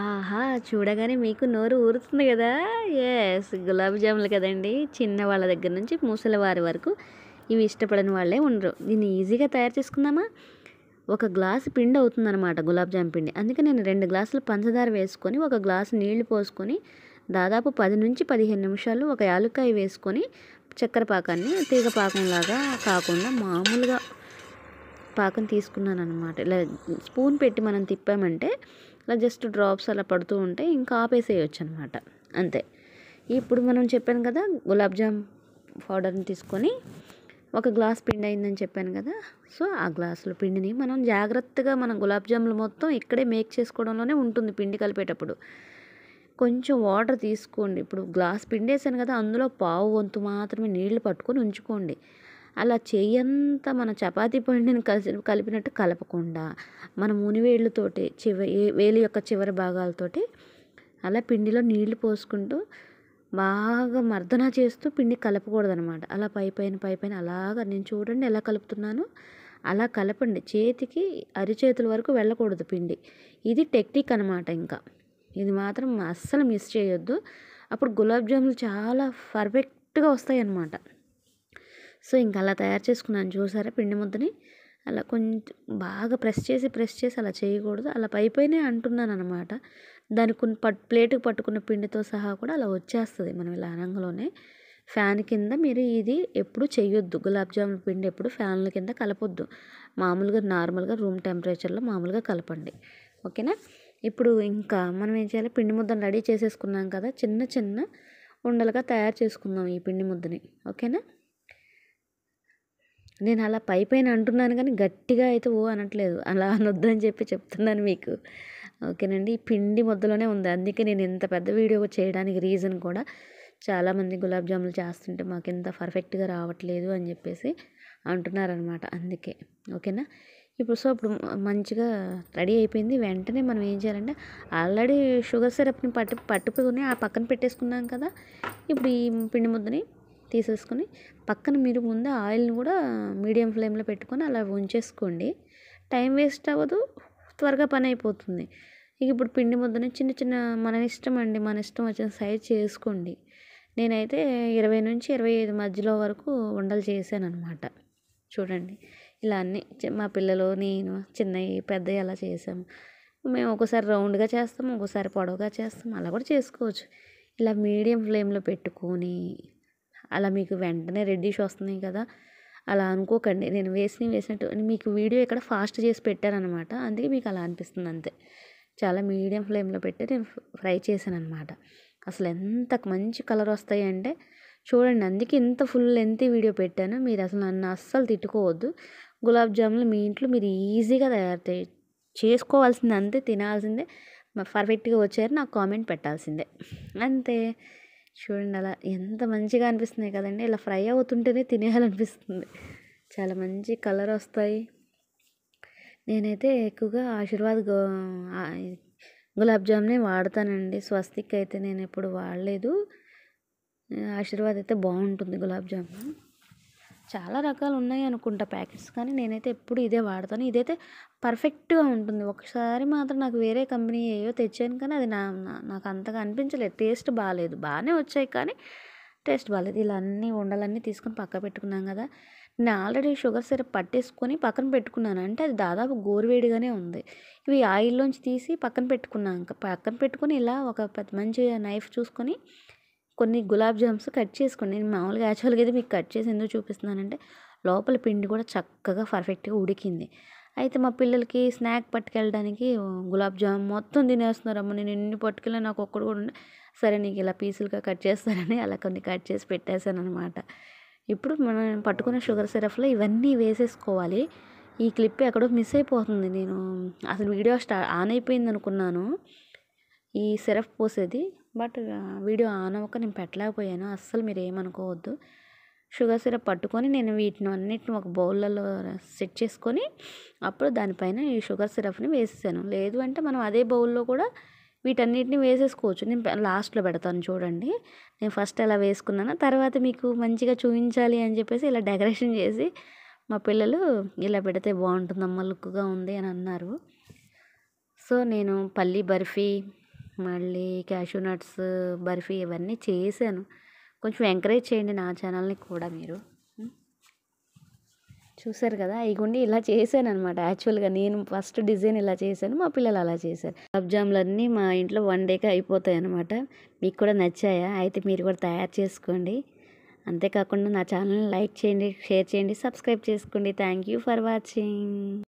ఆహా చూడగానే మీకు నోరు ఊరుతుంది కదా ఎస్ గులాబీ జాములు కదండి చిన్న వాళ్ళ దగ్గర నుంచి మూసల వారి వరకు ఇవి ఇష్టపడని వాళ్ళే ఉండరు దీన్ని ఈజీగా తయారు చేసుకుందామా ఒక గ్లాసు పిండి అవుతుందన్నమాట గులాబ్ జామ్ పిండి అందుకే నేను రెండు గ్లాసులు పంచదార వేసుకొని ఒక గ్లాసు నీళ్లు పోసుకొని దాదాపు పది నుంచి పదిహేను నిమిషాలు ఒక యాలుక్కాయ వేసుకొని చక్కెర పాకాన్ని తీగ పాకంలాగా కాకుండా మామూలుగా పాకం తీసుకున్నాను అనమాట ఇలా స్పూన్ పెట్టి మనం తిప్పామంటే అలా జస్ట్ డ్రాప్స్ అలా పడుతూ ఉంటే ఇంకా ఆపేసేయచ్చు అనమాట అంతే ఇప్పుడు మనం చెప్పాను కదా గులాబ్ జామ్ పౌడర్ని తీసుకొని ఒక గ్లాస్ పిండి అయిందని చెప్పాను కదా సో ఆ గ్లాసుల పిండిని మనం జాగ్రత్తగా మనం గులాబ్ జాములు మొత్తం ఇక్కడే మేక్ చేసుకోవడంలోనే ఉంటుంది పిండి కలిపేటప్పుడు కొంచెం వాటర్ తీసుకోండి ఇప్పుడు గ్లాస్ పిండి వేసాను కదా అందులో పావు వంతు మాత్రమే నీళ్లు పట్టుకొని ఉంచుకోండి అలా చేయంతా మన చపాతీ పిండిని కలిసి కలిపినట్టు కలపకుండా మన మునివేళ్ళతోటి చివ వేలు యొక్క చివరి భాగాలతోటి అలా పిండిలో నీళ్లు పోసుకుంటూ బాగా మర్దన చేస్తూ పిండి కలపకూడదనమాట అలా పై పైన పై పైన అలాగ నేను చూడండి ఎలా కలుపుతున్నాను అలా కలపండి చేతికి అరిచేతుల వరకు వెళ్ళకూడదు పిండి ఇది టెక్నిక్ అనమాట ఇంకా ఇది మాత్రం అస్సలు మిస్ చేయొద్దు అప్పుడు గులాబ్ జాములు చాలా పర్ఫెక్ట్గా వస్తాయి అనమాట సో ఇంకా అలా తయారు చేసుకున్నాను చూసారా పిండి ముద్దని అలా కొంచెం బాగా ప్రెస్ చేసి ప్రెస్ చేసి అలా చేయకూడదు అలా పై అంటున్నాను అనమాట దానికి పట్ ప్లేట్కి పట్టుకున్న పిండితో సహా కూడా అలా వచ్చేస్తుంది మనం ఇలా అనంగలోనే ఫ్యాన్ కింద మీరు ఇది ఎప్పుడు చేయొద్దు గులాబ్ జామున్ పిండి ఎప్పుడు ఫ్యాన్ల కింద కలపొద్దు మామూలుగా నార్మల్గా రూమ్ టెంపరేచర్లో మామూలుగా కలపండి ఓకేనా ఇప్పుడు ఇంకా మనం ఏం చేయాలి పిండి ముద్దను రెడీ చేసేసుకున్నాం కదా చిన్న చిన్న ఉండలుగా తయారు చేసుకుందాం ఈ పిండి ముద్దని ఓకేనా నేను అలా పై పైన అంటున్నాను కానీ గట్టిగా అయితే ఓ అనట్లేదు అలా అనొద్దని చెప్పి చెప్తున్నాను మీకు ఓకేనండి ఈ పిండి మొద్దలోనే ఉంది అందుకే నేను ఇంత పెద్ద వీడియో చేయడానికి రీజన్ కూడా చాలామంది గులాబ్ జాములు చేస్తుంటే మాకు ఇంత పర్ఫెక్ట్గా రావట్లేదు అని చెప్పేసి అంటున్నారనమాట అందుకే ఓకేనా ఇప్పుడు సో ఇప్పుడు మంచిగా రెడీ అయిపోయింది వెంటనే మనం ఏం చేయాలంటే ఆల్రెడీ షుగర్ సిరప్ని పట్టు పట్టుకుని ఆ పక్కన పెట్టేసుకున్నాం కదా ఇప్పుడు ఈ పిండి ముద్దని తీసేసుకొని పక్కన మీరు ముందే ఆయిల్ని కూడా మీడియం ఫ్లేమ్లో పెట్టుకొని అలా ఉంచేసుకోండి టైం వేస్ట్ అవ్వదు త్వరగా పని అయిపోతుంది ఇక ఇప్పుడు పిండి ముద్దని చిన్న చిన్న మన ఇష్టం అండి మన ఇష్టం వచ్చిన సైజ్ చేసుకోండి నేనైతే ఇరవై నుంచి ఇరవై ఐదు మధ్యలో వరకు వండలు చేశాను అనమాట చూడండి ఇలా అన్ని మా పిల్లలు నేను చిన్నవి పెద్దవి అలా చేసాము మేము ఒకసారి రౌండ్గా చేస్తాము ఒకసారి పొడవుగా చేస్తాము అలా కూడా చేసుకోవచ్చు ఇలా మీడియం ఫ్లేమ్లో పెట్టుకొని అలా మీకు వెంటనే రెడ్డిష్ వస్తున్నాయి కదా అలా అనుకోకండి నేను వేసి వేసినట్టు మీకు వీడియో ఇక్కడ ఫాస్ట్ చేసి పెట్టానమాట అందుకే మీకు అలా అనిపిస్తుంది అంతే చాలా మీడియం ఫ్లేమ్లో పెట్టి నేను ఫ్రై చేశాను అనమాట అసలు ఎంత మంచి కలర్ వస్తాయి అంటే చూడండి అందుకే ఇంత ఫుల్ లెంత్ వీడియో పెట్టాను మీరు అసలు నన్ను అస్సలు తిట్టుకోవద్దు గులాబ్ జాములు మీ ఇంట్లో మీరు ఈజీగా తయారు చేసుకోవాల్సిందే అంతే తినాల్సిందే పర్ఫెక్ట్గా వచ్చారు నాకు కామెంట్ పెట్టాల్సిందే అంతే చూడండి అలా ఎంత మంచిగా అనిపిస్తున్నాయి కదండి ఇలా ఫ్రై అవుతుంటేనే తినేయాలనిపిస్తుంది చాలా మంచి కలర్ వస్తాయి నేనైతే ఎక్కువగా ఆశీర్వాద్ గులాబ్ జామ్నే వాడతానండి స్వస్తిక్ అయితే నేను ఎప్పుడు వాడలేదు ఆశీర్వాద్ అయితే బాగుంటుంది గులాబ్ జామున్ చాలా రకాలు ఉన్నాయి అనుకుంటా ప్యాకెట్స్ కానీ నేనైతే ఎప్పుడు ఇదే వాడతాను ఇదైతే పర్ఫెక్ట్గా ఉంటుంది ఒకసారి మాత్రం నాకు వేరే కంపెనీ ఏయో తెచ్చాను కానీ అది నా నాకు అంతగా అనిపించలేదు టేస్ట్ బాగాలేదు బాగానే వచ్చాయి కానీ టేస్ట్ బాగాలేదు ఇలా అన్నీ ఉండాలన్నీ తీసుకొని పక్క పెట్టుకున్నాం కదా నేను ఆల్రెడీ షుగర్ సిరప్ పట్టేసుకొని పక్కన పెట్టుకున్నాను అంటే అది దాదాపు గోరువేడిగానే ఉంది ఇవి ఆయిల్లోంచి తీసి పక్కన పెట్టుకున్నాం పక్కన పెట్టుకొని ఇలా ఒక పెద్ద మంచి నైఫ్ చూసుకొని కొన్ని గులాబ్ జామ్స్ కట్ చేసుకోండి నేను మామూలుగా యాక్చువల్గా అయితే మీకు కట్ చేసి ఎందుకు చూపిస్తున్నానంటే లోపల పిండి కూడా చక్కగా పర్ఫెక్ట్గా ఉడికింది అయితే మా పిల్లలకి స్నాక్ పట్టుకెళ్ళడానికి గులాబ్ జామ్ మొత్తం తినేస్తున్నారు అమ్మ నేను ఎన్ని పట్టుకెళ్ళి నాకు ఒక్కడు కూడా ఉండే సరే నీకు ఇలా పీసులుగా కట్ చేస్తారని అలా కొన్ని కట్ చేసి పెట్టేశాను అనమాట ఇప్పుడు మనం పట్టుకున్న షుగర్ సిరప్లో ఇవన్నీ వేసేసుకోవాలి ఈ క్లిప్ ఎక్కడో మిస్ అయిపోతుంది నేను అసలు వీడియో స్టార్ట్ ఆన్ అయిపోయింది అనుకున్నాను ఈ సిరప్ పోసేది బట్ వీడియో ఆన్ అవ్వక నేను పెట్టలేకపోయాను అస్సలు మీరు ఏమనుకోవద్దు షుగర్ సిరప్ పట్టుకొని నేను వీటిని అన్నిటిని ఒక బౌల్లలో సెట్ చేసుకొని అప్పుడు దానిపైన ఈ షుగర్ సిరప్ని వేసేసాను లేదు అంటే మనం అదే బౌల్లో కూడా వీటన్నిటిని వేసేసుకోవచ్చు నేను లాస్ట్లో పెడతాను చూడండి నేను ఫస్ట్ అలా వేసుకున్నాను తర్వాత మీకు మంచిగా చూపించాలి అని చెప్పేసి ఇలా డెకరేషన్ చేసి మా పిల్లలు ఇలా పెడితే బాగుంటుందమ్మా లుక్గా ఉంది అని అన్నారు సో నేను పల్లీ బర్ఫీ మళ్ళీ క్యాషూ నట్స్ బర్ఫీ ఇవన్నీ చేశాను కొంచెం ఎంకరేజ్ చేయండి నా ఛానల్ని కూడా మీరు చూసారు కదా ఉండి ఇలా చేశాను అనమాట యాక్చువల్గా నేను ఫస్ట్ డిజైన్ ఇలా చేశాను మా పిల్లలు అలా చేశారు గులాబ్ అన్నీ మా ఇంట్లో వన్ డేకే అయిపోతాయి అనమాట మీకు కూడా నచ్చాయా అయితే మీరు కూడా తయారు చేసుకోండి అంతేకాకుండా నా ఛానల్ని లైక్ చేయండి షేర్ చేయండి సబ్స్క్రైబ్ చేసుకోండి థ్యాంక్ యూ ఫర్ వాచింగ్